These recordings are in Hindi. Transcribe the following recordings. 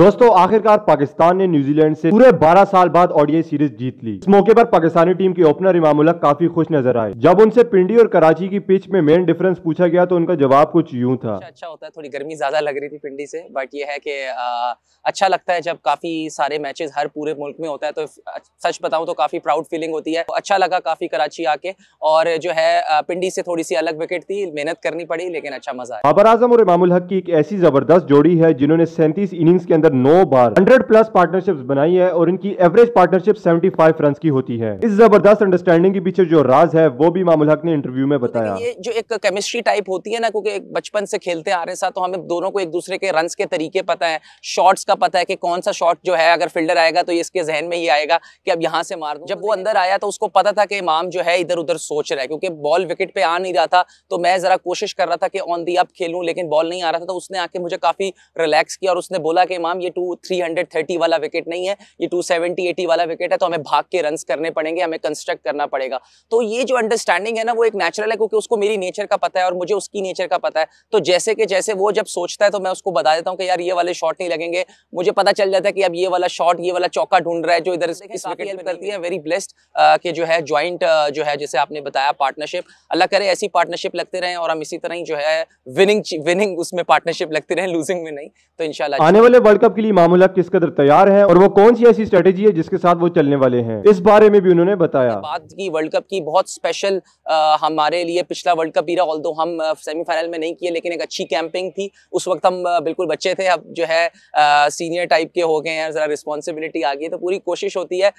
दोस्तों आखिरकार पाकिस्तान ने न्यूजीलैंड से पूरे 12 साल बाद ऑडियो सीरीज जीत ली इस मौके पर पाकिस्तानी टीम के ओपनर इमामुल्ला काफी खुश नजर आए जब उनसे पिंडी और कराची की पिच में मेन डिफरेंस पूछा गया तो उनका जवाब कुछ यूं था अच्छा, अच्छा होता है थोड़ी गर्मी ज्यादा लग रही थी पिंडी से बट ये है की अच्छा लगता है जब काफी सारे मैचेस हर पूरे मुल्क में होता है तो सच बताऊँ तो काफी प्राउड फीलिंग होती है अच्छा लगा काफी कराची आके और जो है पिंडी से थोड़ी सी अलग विकेट थी मेहनत करनी पड़ी लेकिन अच्छा मजा बाबर आजम और इमामुल हक की एक ऐसी जबरदस्त जोड़ी है जिन्होंने सैंतीस इनिंग्स के अंदर अंदर नौ बार हंड्रेड प्लस पार्टनरशिप बनाई है और इनकी average partnership seventy five run की होती है इस जबरदस्त अंडरस्टैंडिंग के पीछे जो राज है वो भी मामुल हक ने इंटरव्यू में मतलब बताया ये जो एक केमिस्ट्री टाइप होती है ना क्योंकि बचपन से खेलते आ रहे साथ तो हमें दोनों को एक दूसरे के रन के तरीके पता है शॉट्स का पता है की कौन सा शॉर्ट जो है अगर फील्डर आएगा तो इसके जहन में ही आएगा की अब यहाँ से मार दूं जब वो अंदर आया तो उसको पता था कि इमाम जो है इधर उधर सोच रहा है क्योंकि बॉल विकेट पे आ नहीं रहा था तो मैं जरा कोशिश कर रहा था कि ऑन दी अप खेलूं लेकिन बॉल नहीं आ रहा था तो उसने आके मुझे काफी रिलैक्स किया और उसने बोला कि इमाम ये टू थ्री हंड्रेड थर्टी वाला विकेट नहीं है ये टू सेवेंटी एटी वाला विकेट है तो हमें भाग के रन करने पड़ेंगे हमें कंस्ट्रक्ट करना पड़ेगा तो ये जो अंडरस्टैंडिंग है ना वो एक नेचुरल है क्योंकि उसको मेरी नेचर का पता है और मुझे उसकी नेचर का पता है तो जैसे कि जैसे वो जब सोचता है तो मैं उसको बता देता हूँ कि यार ये वाले शॉट नहीं लगेंगे मुझे पता चल जाता है कि अब ये वाला शॉट ये वाला चौका ढूंढ रहा है जो इधर इस विकेट हेल्प करती है वेरी ब्लेस्ड के जो है ज्वाइंट जो है जैसे आपने बताया पार्टनरशिप अल्लाह करे ऐसी पार्टनरशिप लगते रहे और हम इसी तरह ही जो है विनिंग विनिंग उसमें पार्टनरशिप लगती रहे लूजिंग में नहीं तो इनशाला आने वाले वर्ल्ड कप वर्ल्ड के लिए मामूला किस कदर तैयार है और वो कौन सी ऐसी स्ट्रेटेजी है जिसके साथ वो चलने वाले हैं इस बारे में भी उन्होंने बताया बात की वर्ल्ड कप की बहुत स्पेशल हमारे लिए पिछला वर्ल्ड कप हीरा ऑल दो हम सेमीफाइनल में नहीं किए लेकिन एक अच्छी कैंपिंग थी उस वक्त हम बिल्कुल बच्चे थे अब जो है सीनियर टाइप के हो गए हैं ज़रा रिस्पॉन्सिबिलिटी आ गई तो पूरी कोशिश होती है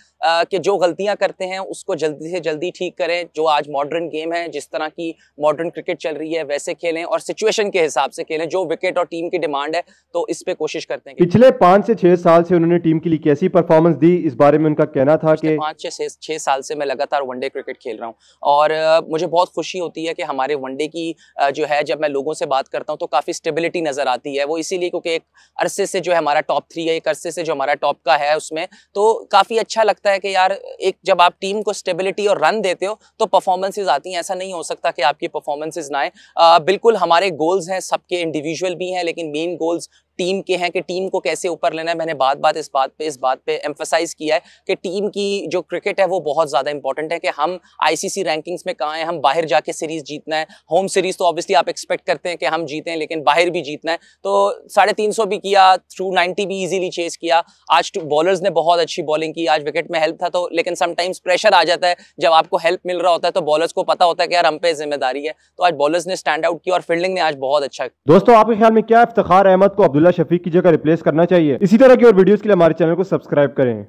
कि जो गलतियाँ करते हैं उसको जल्दी से जल्दी ठीक करें जो आज मॉडर्न गेम है जिस तरह की मॉडर्न क्रिकेट चल रही है वैसे खेलें और सिचुएशन के हिसाब से खेलें जो विकेट और टीम की डिमांड है तो इस पर कोशिश करते हैं पिछले पाँच से छः साल से उन्होंने टीम के लिए कैसी परफॉर्मेंस दी इस बारे में उनका कहना था कि पाँच छः साल से मैं लगातार वनडे क्रिकेट खेल रहा हूँ और मुझे बहुत खुशी होती है कि हमारे वनडे की जो है जब मैं लोगों से बात करता हूँ तो काफ़ी स्टेबिलिटी नज़र आती है वो इसीलिए क्योंकि एक अरसे से जो है हमारा टॉप थ्री है एक अरसे से जो हमारा टॉप का है उसमें तो काफ़ी अच्छा लगता है कि यार एक जब आप टीम को स्टेबिलिटी और रन देते हो तो परफॉर्मेंसेज आती हैं ऐसा नहीं हो सकता कि आपकी परफॉर्मेंसेज ना आए बिल्कुल हमारे गोल्स हैं सबके इंडिविजुअल भी हैं लेकिन मेन गोल्स टीम के हैं कि टीम को कैसे ऊपर लेना है मैंने बात बात इस बात पे इस बात पे एम्फोसाइज किया है कि टीम की जो क्रिकेट है वो बहुत ज़्यादा इंपॉर्टेंट है कि हम आईसीसी रैंकिंग्स में कहाँ हैं हम बाहर जाके सीरीज़ जीतना है होम सीरीज़ तो ऑब्वियसली आप एक्सपेक्ट करते हैं कि हम जीतें लेकिन बाहर भी जीतना है तो साढ़े तीन सौ भी किया थ्रू नाइन्टी भी ईजिली चेस किया आज बॉलर्स तो ने बहुत अच्छी बॉलिंग की आज विकेट में हेल्प था तो लेकिन समटाइम्स प्रेशर आ जाता है जब आपको हेल्प मिल रहा होता है तो बॉलर्स को पता होता है कि यार हम पे जिम्मेदारी है तो आज बॉलर्स ने स्टैंड आउट किया और फील्डिंग ने आज बहुत अच्छा दोस्तों आपके ख्याल में क्या इफ्तार अहमद को अब्दुल्ला शफीक की जगह रिप्लेस करना चाहिए इसी तरह की और वीडियोस के लिए हमारे चैनल को सब्सक्राइब करें